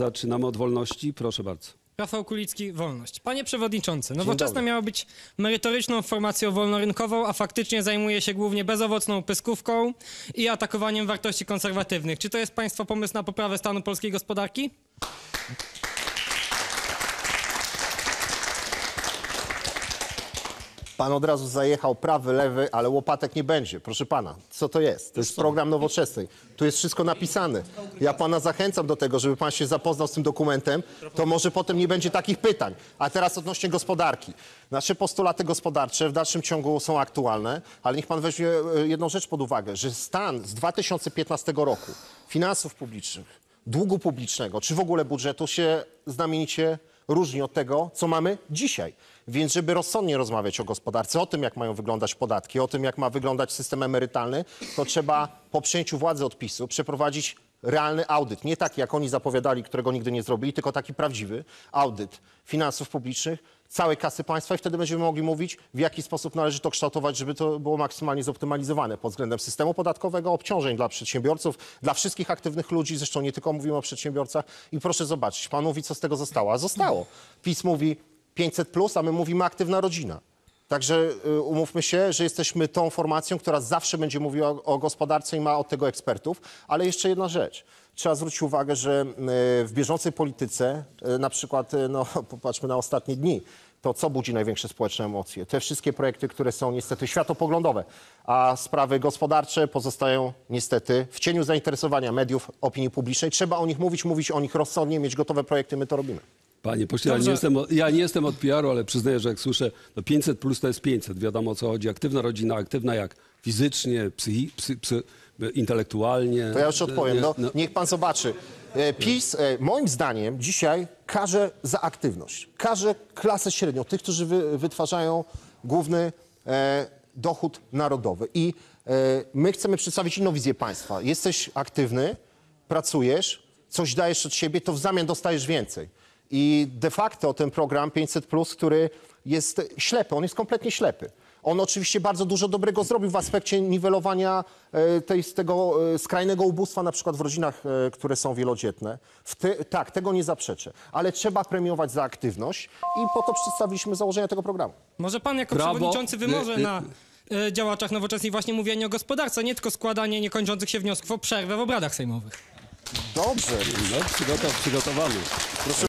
Zaczynamy od wolności. Proszę bardzo. Rafał Kulicki, Wolność. Panie Przewodniczący, Nowoczesna miała być merytoryczną formacją wolnorynkową, a faktycznie zajmuje się głównie bezowocną pyskówką i atakowaniem wartości konserwatywnych. Czy to jest Państwa pomysł na poprawę stanu polskiej gospodarki? Pan od razu zajechał prawy, lewy, ale łopatek nie będzie. Proszę pana, co to jest? To jest program nowoczesny. Tu jest wszystko napisane. Ja pana zachęcam do tego, żeby pan się zapoznał z tym dokumentem, to może potem nie będzie takich pytań. A teraz odnośnie gospodarki. Nasze postulaty gospodarcze w dalszym ciągu są aktualne, ale niech pan weźmie e, jedną rzecz pod uwagę, że stan z 2015 roku finansów publicznych, długu publicznego, czy w ogóle budżetu się znamienicie różni od tego, co mamy dzisiaj. Więc żeby rozsądnie rozmawiać o gospodarce, o tym, jak mają wyglądać podatki, o tym, jak ma wyglądać system emerytalny, to trzeba po przejęciu władzy odpisu przeprowadzić realny audyt. Nie taki, jak oni zapowiadali, którego nigdy nie zrobili, tylko taki prawdziwy audyt finansów publicznych, całej kasy państwa i wtedy będziemy mogli mówić, w jaki sposób należy to kształtować, żeby to było maksymalnie zoptymalizowane pod względem systemu podatkowego, obciążeń dla przedsiębiorców, dla wszystkich aktywnych ludzi, zresztą nie tylko mówimy o przedsiębiorcach. I proszę zobaczyć, pan mówi, co z tego zostało, a zostało. PiS mówi 500+, plus, a my mówimy aktywna rodzina. Także y, umówmy się, że jesteśmy tą formacją, która zawsze będzie mówiła o, gospodarce i ma od tego ekspertów. Ale jeszcze jedna rzecz. Trzeba zwrócić uwagę, że y, w bieżącej polityce, y, na przykład, no, popatrzmy na ostatnie dni, to co budzi największe społeczne emocje? Te wszystkie projekty, które są niestety światopoglądowe, a sprawy gospodarcze pozostają niestety w cieniu zainteresowania mediów, opinii publicznej. Trzeba o nich mówić, mówić o nich rozsądnie, mieć gotowe projekty, my to robimy. Panie pośle, ja nie, jestem, ja nie jestem od PR-u, ale przyznaję, że jak słyszę, no 500 plus to jest 500, wiadomo o co chodzi. Aktywna rodzina, aktywna jak? Fizycznie, psychi, psy, psy, intelektualnie. To ja już odpowiem, no, no. niech pan zobaczy. E, PiS e, moim zdaniem dzisiaj każe za aktywność, każe klasę średnią, tych, którzy wy, wytwarzają główny e, dochód narodowy. I e, my chcemy przedstawić inną wizję państwa. Jesteś aktywny, pracujesz, coś dajesz od siebie, to w zamian dostajesz więcej i de facto ten program 500, który jest ślepy, on jest kompletnie ślepy. On oczywiście bardzo dużo dobrego zrobił w aspekcie niwelowania e, tej, tego e, skrajnego ubóstwa, na przykład w rodzinach, e, które są wielodzietne. Te, tak, tego nie zaprzeczę, ale trzeba premiować za aktywność i po to przedstawiliśmy założenia tego programu. Może pan jako Brawo. przewodniczący wymoże y, y, na działaczach nowoczesnej właśnie mówienie o gospodarce, nie tylko składanie niekończących się wniosków o przerwę w obradach sejmowych. Dobrze. No, przygotowany. Proszę